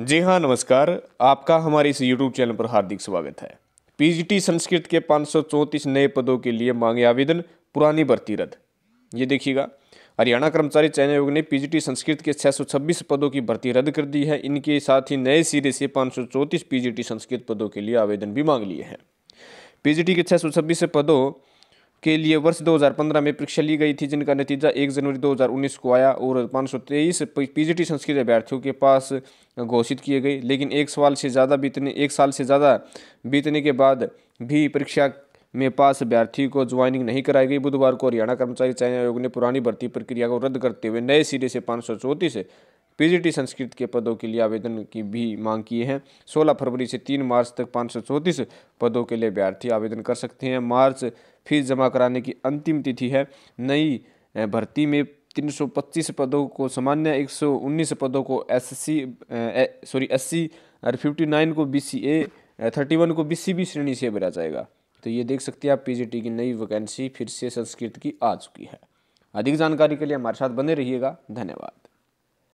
जी हाँ नमस्कार आपका हमारे इस यूट्यूब चैनल पर हार्दिक स्वागत है पीजीटी संस्कृत के पाँच नए पदों के लिए मांगे आवेदन पुरानी भर्ती रद्द ये देखिएगा हरियाणा कर्मचारी चयन आयोग ने पीजीटी संस्कृत के 626 पदों की भर्ती रद्द कर दी है इनके साथ ही नए सिरे से पाँच पीजीटी संस्कृत पदों के लिए आवेदन भी मांग लिए हैं पीजीटी के छः पदों के लिए वर्ष 2015 में परीक्षा ली गई थी जिनका नतीजा 1 जनवरी 2019 को आया और 523 पीजीटी संस्कृत अभ्यर्थियों के पास घोषित किए गए लेकिन एक सवाल से ज़्यादा बीतने एक साल से ज़्यादा बीतने के बाद भी परीक्षा में पास अभ्यर्थी को ज्वाइनिंग नहीं कराई गई बुधवार को हरियाणा कर्मचारी चयन आयोग ने पुरानी भर्ती प्रक्रिया को रद्द करते हुए नए सिरे से पाँच पीजीटी संस्कृत के पदों के लिए आवेदन की भी मांग की है 16 फरवरी से 3 मार्च तक पाँच पदों के लिए अभ्यर्थी आवेदन कर सकते हैं मार्च फीस जमा कराने की अंतिम तिथि है नई भर्ती में 325 पदों को सामान्य 119 पदों को एससी सॉरी एससी और 59 को बीसीए 31 को बीसीबी श्रेणी से भरा जाएगा तो ये देख सकते हैं आप पीजीटी की नई वैकेंसी फिर से संस्कृत की आ चुकी है अधिक जानकारी के लिए हमारे साथ बने रहिएगा धन्यवाद